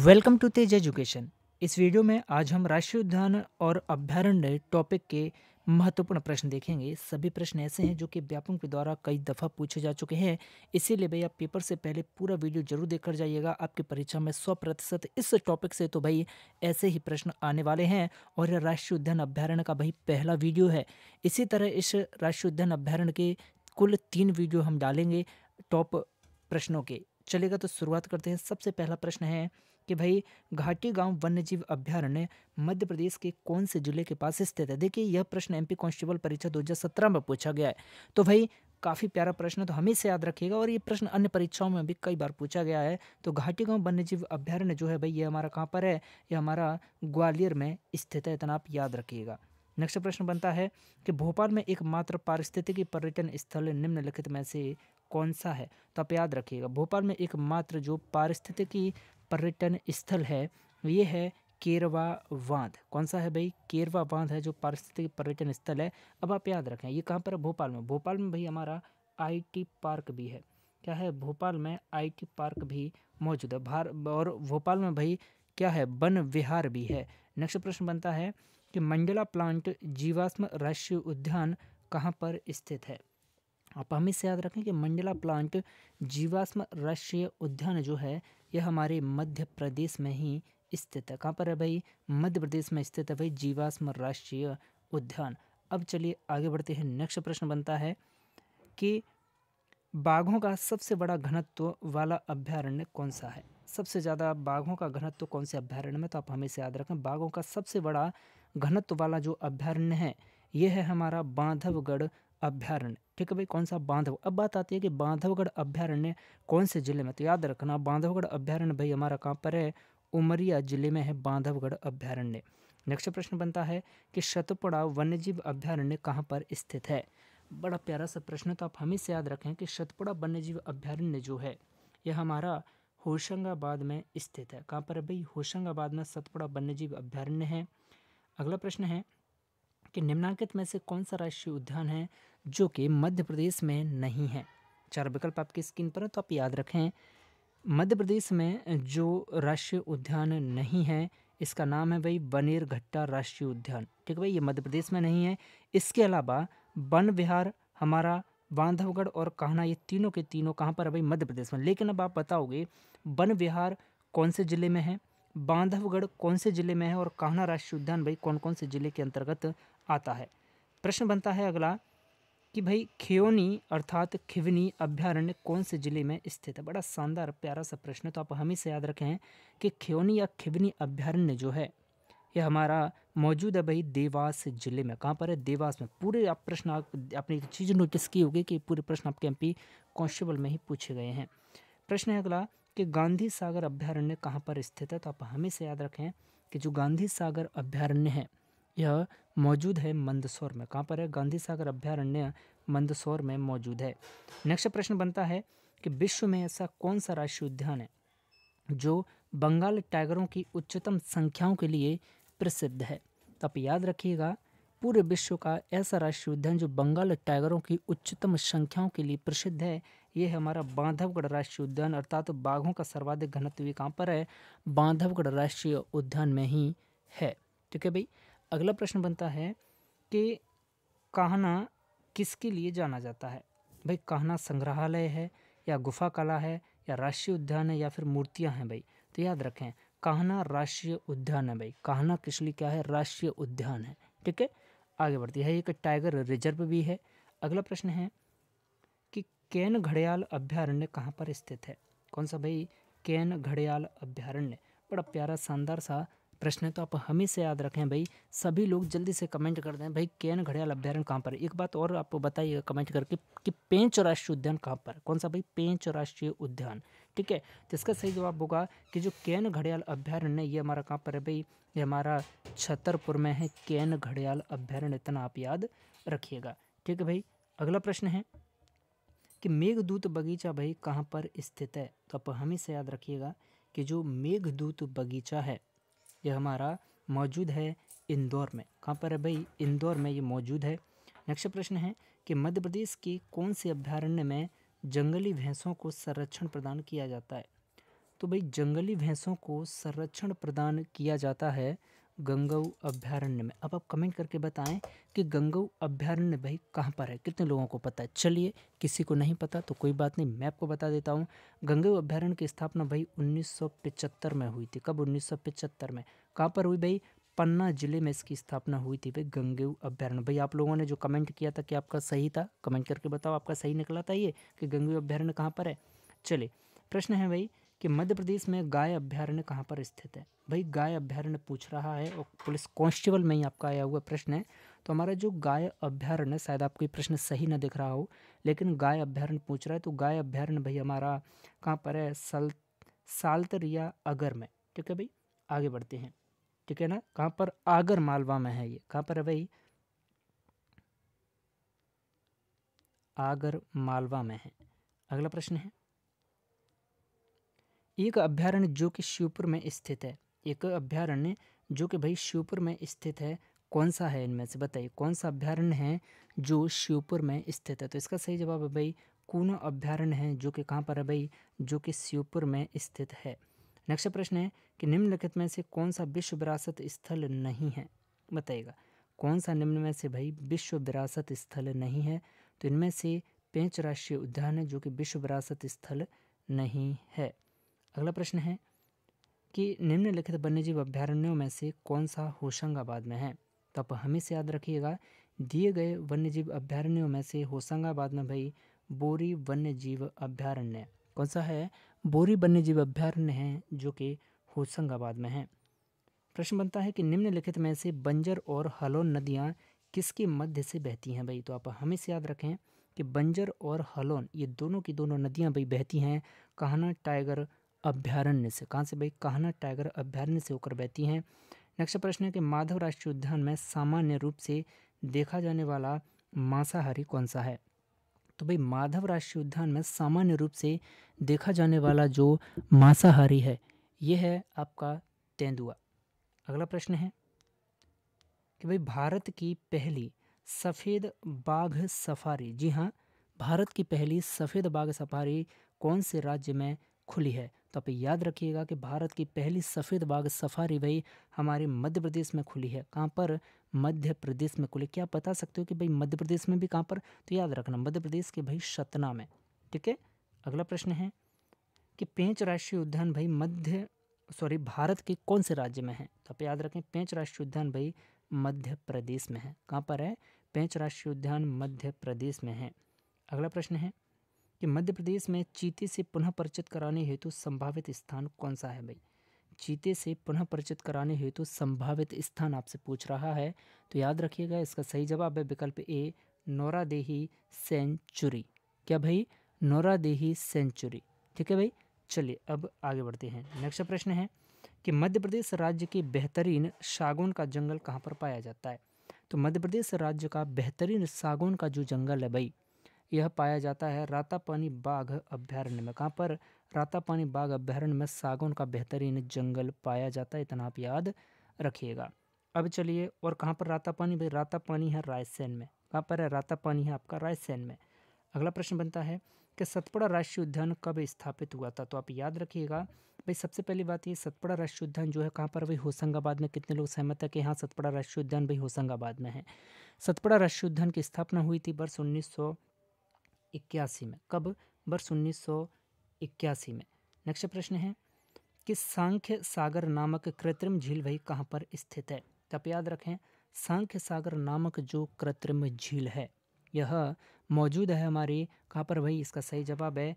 welcome to Tej education इस वीडियो में आज हम राष्ट्रीय उद्यान और अभ्यारण्य टॉपिक के महत्वपूर्ण प्रश्न देखेंगे सभी प्रश्न ऐसे हैं जो कि व्यापक के द्वारा कई दफ़ा पूछे जा चुके हैं इसीलिए भैया पेपर से पहले पूरा वीडियो जरूर देखकर जाइएगा आपकी परीक्षा में सौ प्रतिशत इस टॉपिक से तो भाई ऐसे ही प्रश्न आने वाले हैं और यह राष्ट्रीय उद्यान अभ्यारण्य का भाई पहला वीडियो है इसी तरह इस राष्ट्रीय उद्यान अभ्यारण्य के कुल तीन वीडियो हम डालेंगे टॉप प्रश्नों के चलेगा तो शुरुआत करते हैं सबसे पहला प्रश्न है कि भाई घाटी गांव वन्यजीव अभ्यारण्य मध्य प्रदेश के कौन से जिले के पास स्थित है देखिए यह प्रश्न एमपी कांस्टेबल परीक्षा 2017 में पूछा गया है तो भाई काफ़ी प्यारा प्रश्न तो हमेशा याद रखिएगा और ये प्रश्न अन्य परीक्षाओं में भी कई बार पूछा गया है तो घाटी गांव वन्यजीव अभ्यारण्य जो है भाई ये हमारा कहाँ पर है ये हमारा ग्वालियर में स्थित है इतना आप याद रखिएगा नेक्स्ट प्रश्न बनता है कि भोपाल में एकमात्र पारिस्थितिकी पर्यटन स्थल निम्नलिखित में से कौन सा है तो आप याद रखिएगा भोपाल में एकमात्र जो पारिस्थितिकी पर्यटन स्थल है ये है केरवा बांध कौन सा है भाई केरवा बांध है जो पारिस्थितिक पर्यटन स्थल है अब आप याद रखें ये कहाँ पर है भोपाल में भोपाल में भाई हमारा आईटी पार्क भी है क्या है भोपाल में आईटी पार्क भी मौजूद है भार और भोपाल में भाई क्या है वन विहार भी है नेक्स्ट प्रश्न बनता है कि मंडला प्लांट जीवाश्म राष्ट्रीय उद्यान कहाँ पर स्थित है आप हमेशा याद रखें कि मंडला प्लांट जीवाश्म राष्ट्रीय उद्यान जो है यह हमारे मध्य प्रदेश में ही स्थित है कहाँ पर है भाई मध्य प्रदेश में स्थित है भाई जीवाश्म राष्ट्रीय उद्यान अब चलिए आगे बढ़ते हैं नेक्स्ट प्रश्न बनता है कि बाघों का सबसे बड़ा घनत्व वाला अभ्यारण्य कौन सा है सबसे ज़्यादा बाघों का घनत्व कौन से अभ्यारण्य में तो आप हमेशा याद रखें बाघों का सबसे बड़ा घनत्व वाला जो अभ्यारण्य है यह है हमारा बांधवगढ़ अभ्यारण्य ठीक है भाई कौन सा बांधव अब बात आती है कि बांधवगढ़ अभ्यारण्य कौन से जिले में तो याद रखना बांधवगढ़ अभ्यारण्य भाई हमारा कहाँ पर है उमरिया जिले में है बांधवगढ़ अभ्यारण्य नेक्स्ट प्रश्न बनता है कि शतपुड़ा वन्यजीव अभ्यारण्य कहाँ पर स्थित है बड़ा प्यारा सा प्रश्न तो आप हमें से याद रखें कि शतपुड़ा वन्यजीव अभ्यारण्य जो है यह हमारा होशंगाबाद में स्थित है कहाँ पर है भाई होशंगाबाद में सतपुड़ा वन्यजीव अभ्यारण्य है अगला प्रश्न है कि निम्नांकित में से कौन सा राष्ट्रीय उद्यान है जो कि मध्य प्रदेश में नहीं है चार विकल्प आपकी स्क्रीन पर है तो आप याद रखें मध्य प्रदेश में जो राष्ट्रीय उद्यान नहीं है इसका नाम है भाई बनेर घट्टा राष्ट्रीय उद्यान ठीक है भाई ये मध्य प्रदेश में नहीं है इसके अलावा वन विहार हमारा बांधवगढ़ और कहना ये तीनों के तीनों कहाँ पर है भाई मध्य प्रदेश में लेकिन अब आप बताओगे वन विहार कौन से ज़िले में है बांधवगढ़ कौन से ज़िले में है और कहना राष्ट्रीय उद्यान भाई कौन कौन से ज़िले के अंतर्गत आता है प्रश्न बनता है अगला कि भाई खियोनी अर्थात खिवनी अभ्यारण्य कौन से ज़िले में स्थित है बड़ा शानदार प्यारा सा प्रश्न है तो आप हमें से याद रखें कि खियोनी या खिवनी अभ्यारण्य जो है यह हमारा मौजूद है भाई देवास जिले में कहाँ पर है देवास में पूरे आप प्रश्न आप, आपने एक चीज़ नोटिस की होगी कि पूरे प्रश्न आपके एम पी कांस्टेबल में ही पूछे गए हैं प्रश्न है अगला कि गांधी सागर अभ्यारण्य कहाँ पर स्थित है तो आप हमें से याद रखें कि जो गांधी सागर अभ्यारण्य है यह मौजूद है मंदसौर में कहाँ पर है गांधी सागर अभ्यारण्य मंदसौर में मौजूद है नेक्स्ट प्रश्न बनता है कि विश्व में ऐसा कौन सा राष्ट्रीय उद्यान है जो बंगाल टाइगरों की उच्चतम संख्याओं के लिए प्रसिद्ध है तो आप याद रखिएगा पूरे विश्व का ऐसा राष्ट्रीय उद्यान जो बंगाल टाइगरों की उच्चतम संख्याओं के लिए प्रसिद्ध है ये है हमारा बांधवगढ़ राष्ट्रीय उद्यान अर्थात तो बाघों का सर्वाधिक घनत्व कहाँ पर है बांधवगढ़ राष्ट्रीय उद्यान में ही है ठीक है भाई अगला प्रश्न बनता है कि कहना किसके लिए जाना जाता है भाई कहना संग्रहालय है या गुफा कला है या राष्ट्रीय उद्यान है या फिर मूर्तियाँ हैं भाई तो याद रखें कहना राष्ट्रीय उद्यान है भाई कहना किस लिए क्या है राष्ट्रीय उद्यान है ठीक है आगे बढ़ती है एक टाइगर रिजर्व भी है अगला प्रश्न है कि कैन घड़ियाल अभ्यारण्य कहाँ पर स्थित है कौन सा भाई कैन घड़ियाल अभ्यारण्य बड़ा प्यारा शानदार सा प्रश्न है तो आप हमेशा याद रखें भाई सभी लोग जल्दी से कमेंट कर दें भाई कैन घड़ियाल अभ्यारण कहाँ पर एक बात और आप बताइएगा कमेंट करके कि पेंच राष्ट्रीय उद्यान कहाँ पर कौन सा भाई पेंच राष्ट्रीय उद्यान ठीक है तो इसका सही जवाब होगा कि जो कैन घड़ियाल अभ्यारण्य ये हमारा कहाँ पर है भाई ये हमारा छतरपुर में है केन घड़ियाल अभ्यारण्य इतना आप याद रखिएगा ठीक है भाई अगला प्रश्न है कि मेघदूत बगीचा भाई कहाँ पर स्थित है तो आप हमेशा याद रखिएगा कि जो मेघदूत बगीचा है ये हमारा मौजूद है इंदौर में कहाँ पर है भाई इंदौर में ये मौजूद है नेक्स्ट प्रश्न है कि मध्य प्रदेश के कौन से अभ्यारण्य में जंगली भैंसों को संरक्षण प्रदान किया जाता है तो भाई जंगली भैंसों को संरक्षण प्रदान किया जाता है गंगऊ अभ्यारण्य में अब आप कमेंट करके बताएं कि गंगऊ अभ्यारण्य भाई कहाँ पर है कितने लोगों को पता है चलिए किसी को नहीं पता तो कोई बात नहीं मैं आपको बता देता हूँ गंगऊ अभ्यारण्य की स्थापना भाई 1975 में हुई थी कब 1975 में कहाँ पर हुई भाई पन्ना जिले में इसकी स्थापना हुई थी भाई गंगेऊ अभ्यारण्य भाई आप लोगों ने जो कमेंट किया था कि आपका सही था कमेंट करके बताओ आपका सही निकला था ये कि गंगेऊ अभ्यारण्य कहाँ पर है चलिए प्रश्न है भाई कि मध्य प्रदेश में गाय अभ्यारण्य कहाँ पर स्थित है भाई गाय अभ्यारण्य पूछ रहा है और पुलिस कांस्टेबल में ही आपका आया हुआ प्रश्न है तो हमारा जो गाय अभ्यारण्य शायद आपको प्रश्न सही ना दिख रहा हो लेकिन गाय अभ्यारण्य पूछ रहा है तो गाय अभ्यारण्य भाई हमारा कहाँ पर है सल सालतरिया अगर में ठीक है भाई आगे बढ़ते हैं ठीक है ना कहाँ पर आगर मालवा में है ये कहाँ पर है भाई आगर मालवा में है अगला प्रश्न है एक अभ्यारण्य जो कि शिवपुर में स्थित है एक अभ्यारण्य जो कि भाई शिवपुर में स्थित है कौन सा है इनमें से बताइए कौन सा अभ्यारण्य है जो शिवपुर में स्थित है तो इसका सही जवाब है भाई कूनो अभ्यारण्य है जो कि कहाँ पर है भाई जो कि शिवपुर में स्थित है नेक्स्ट प्रश्न है कि निम्नलिखित में से कौन सा विश्व विरासत स्थल नहीं है बताइएगा कौन सा निम्न में से भाई विश्व विरासत स्थल नहीं है तो इनमें से पेंच राष्ट्रीय उद्यान है जो कि विश्व विरासत स्थल नहीं है अगला प्रश्न है कि निम्नलिखित वन्यजीव अभ्यारण्यों में से कौन सा होशंगाबाद में है तो आप हमेशा याद रखिएगा दिए गए वन्यजीव अभ्यारण्यों में से होशंगाबाद में भाई बोरी वन्यजीव अभ्यारण्य कौन सा है बोरी वन्यजीव अभ्यारण्य है जो कि होशंगाबाद में है प्रश्न बनता है कि निम्नलिखित में से बंजर और हलोन नदियाँ किसके मध्य से बहती हैं भाई तो आप हमेशा याद रखें कि बंजर और हलोन ये दोनों की दोनों नदियाँ भाई बहती हैं कहाना टाइगर अभ्यारण्य से कहाँ से भाई कहना टाइगर अभ्यारण्य से होकर बहती हैं नेक्स्ट प्रश्न है कि माधव राष्ट्रीय उद्यान में सामान्य रूप से देखा जाने वाला मांसाहारी कौन सा है तो भाई माधव राष्ट्रीय उद्यान में सामान्य रूप से देखा जाने वाला जो मांसाहारी है यह है आपका तेंदुआ अगला प्रश्न है कि भाई भारत की पहली सफ़ेद बाघ सफारी जी हाँ भारत की पहली सफ़ेद बाघ सफारी कौन से राज्य में खुली है तो आप याद रखिएगा कि भारत की पहली सफ़ेद बाघ सफारी भाई हमारे मध्य प्रदेश में खुली है कहाँ पर मध्य प्रदेश में खुली क्या बता सकते हो कि भाई मध्य प्रदेश में भी कहाँ पर तो याद रखना मध्य प्रदेश के भाई सतना में ठीक है अगला प्रश्न है कि पेंच राष्ट्रीय उद्यान भाई मध्य सॉरी भारत के कौन से राज्य में है तो आप याद रखें पेंच राष्ट्रीय उद्यान भाई मध्य प्रदेश में है कहाँ पर है पेंच राष्ट्रीय उद्यान मध्य प्रदेश में है अगला प्रश्न है कि मध्य प्रदेश में चीते से पुनः परिचित कराने हेतु संभावित स्थान कौन सा है भाई चीते से पुनः परिचित कराने हेतु संभावित स्थान आपसे पूछ रहा है तो याद रखिएगा इसका सही जवाब है विकल्प ए नोरादेही सेंचुरी क्या भाई नोरादेही सेंचुरी ठीक है भाई चलिए अब आगे बढ़ते हैं नेक्स्ट प्रश्न है कि मध्य प्रदेश राज्य के बेहतरीन सागौन का जंगल कहाँ पर पाया जाता है तो मध्य प्रदेश राज्य का बेहतरीन सागौन का जो जंगल है भाई यह पाया जाता है रातापानी बाघ अभ्यारण्य में कहाँ पर रातापानी बाघ अभ्यारण्य में सागौन का बेहतरीन जंगल पाया जाता है इतना आप याद रखिएगा अब चलिए और कहाँ पर रातापानी भाई रातापानी है रायसेन में कहाँ पर है रातापानी है आपका रायसेन में अगला प्रश्न बनता है कि सतपुड़ा राष्ट्रीय उद्यान कब स्थापित हुआ था तो आप याद रखिएगा भाई सबसे पहली बात ये सतपुड़ा राष्ट्रीय उद्यान जो है कहाँ पर भाई होशंगाबाद में कितने लोग सहमत है कि हाँ सतपुड़ा राष्ट्रीय उद्यान भाई होशंगाबाद में है सतपुड़ा राष्ट्रीय उद्यान की स्थापना हुई थी वर्ष उन्नीस सौ इक्यासी में कब वर्ष उन्नीस सौ इक्यासी में नेक्स्ट प्रश्न है कि सांख्य सागर नामक कृत्रिम झील वही कहाँ पर स्थित है तो आप याद रखें सांख्य सागर नामक जो कृत्रिम झील है यह मौजूद है हमारी कहाँ पर भाई इसका सही जवाब है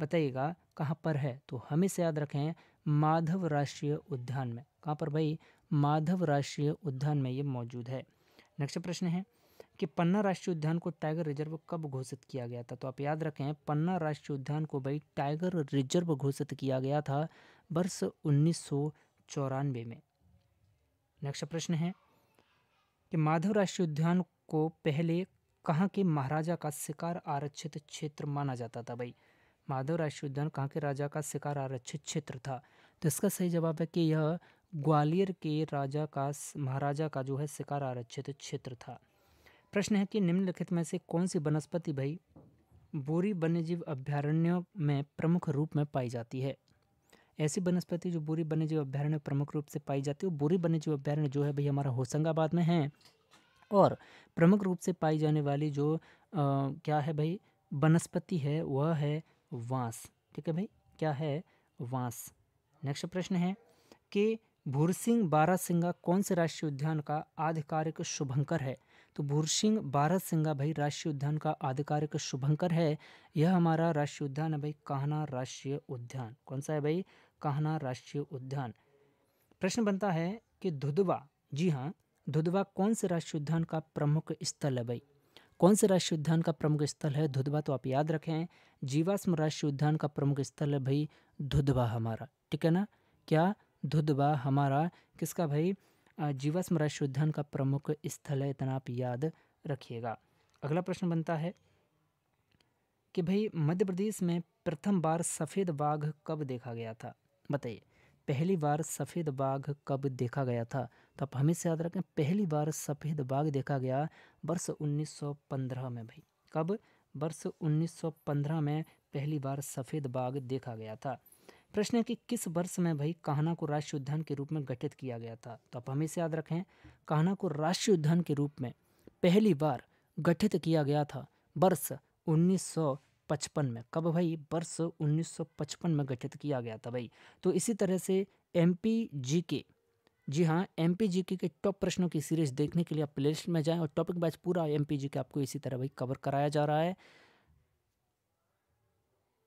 बताइएगा कहाँ पर है तो इसे याद रखें माधव राष्ट्रीय उद्यान में कहाँ पर भाई माधव राष्ट्रीय उद्यान में ये मौजूद है नेक्स्ट प्रश्न है कि पन्ना राष्ट्रीय उद्यान को टाइगर रिजर्व कब घोषित किया गया था तो आप याद रखें पन्ना राष्ट्रीय उद्यान को भाई टाइगर रिजर्व घोषित किया गया था वर्ष उन्नीस में नेक्स्ट प्रश्न है कि माधव राष्ट्रीय उद्यान को पहले कहाँ के महाराजा का शिकार आरक्षित क्षेत्र माना जाता था भाई माधव राष्ट्रीय उद्यान कहाँ के राजा का शिकार आरक्षित क्षेत्र था तो इसका सही जवाब है कि यह ग्वालियर के राजा का महाराजा का जो है शिकार आरक्षित क्षेत्र था प्रश्न है कि निम्नलिखित में से कौन सी वनस्पति भाई बोरी वन्यजीव अभ्यारण्यों में प्रमुख रूप में पाई जाती है ऐसी वनस्पति जो बोरी वन्यजीव अभ्यारण्य प्रमुख रूप से पाई जाती है बोरी वन्यजीव अभ्यारण्य जो है भाई हमारा होशंगाबाद में है और प्रमुख रूप से पाई जाने वाली जो आ, क्या है भाई वनस्पति है वह है वांस ठीक है भाई क्या है वांस नेक्स्ट प्रश्न है कि भूरसिंह बारासिंगा कौन से राष्ट्रीय उद्यान का आधिकारिक शुभंकर है तो भूरसिंह बारह सिंगा भाई राष्ट्रीय उद्यान का आधिकारिक शुभंकर है यह हमारा राष्ट्रीय उद्यान है भाई कहना राष्ट्रीय उद्यान कौन सा है भाई कहना राष्ट्रीय उद्यान प्रश्न बनता है कि धुधवा जी हाँ धुधवा कौन से राष्ट्रीय उद्यान का प्रमुख स्थल है भाई कौन से राष्ट्रीय उद्यान का प्रमुख स्थल है धुधवा तो आप याद रखें जीवाश्म राष्ट्रीय उद्यान का प्रमुख स्थल है भाई धुधवा हमारा ठीक है ना क्या धुधवा हमारा किसका भाई जीवाश्म राशि का प्रमुख स्थल है इतना आप याद रखिएगा अगला प्रश्न बनता है कि भाई मध्य प्रदेश में प्रथम बार सफ़ेद बाघ कब देखा गया था बताइए पहली बार सफ़ेद बाघ कब देखा गया था तो आप हमेशा याद रखें पहली बार सफ़ेद बाघ देखा गया वर्ष 1915 में भाई कब वर्ष 1915 में पहली बार सफ़ेद बाघ देखा गया था प्रश्न है कि किस वर्ष में भाई कान्हा को राष्ट्रीय उद्यान के रूप में गठित किया गया था तो आप हमेशा याद रखें कान्हा को राष्ट्रीय उद्यान के रूप में पहली बार गठित किया गया था वर्ष 1955 में कब भाई वर्ष 1955 में गठित किया गया था भाई तो इसी तरह से एम के जी हाँ एम पी जी के, टॉप प्रश्नों की सीरीज देखने के लिए आप प्ले में जाएँ और टॉपिक बैच पूरा एम पी जी के आपको इसी तरह भाई कवर कराया जा रहा है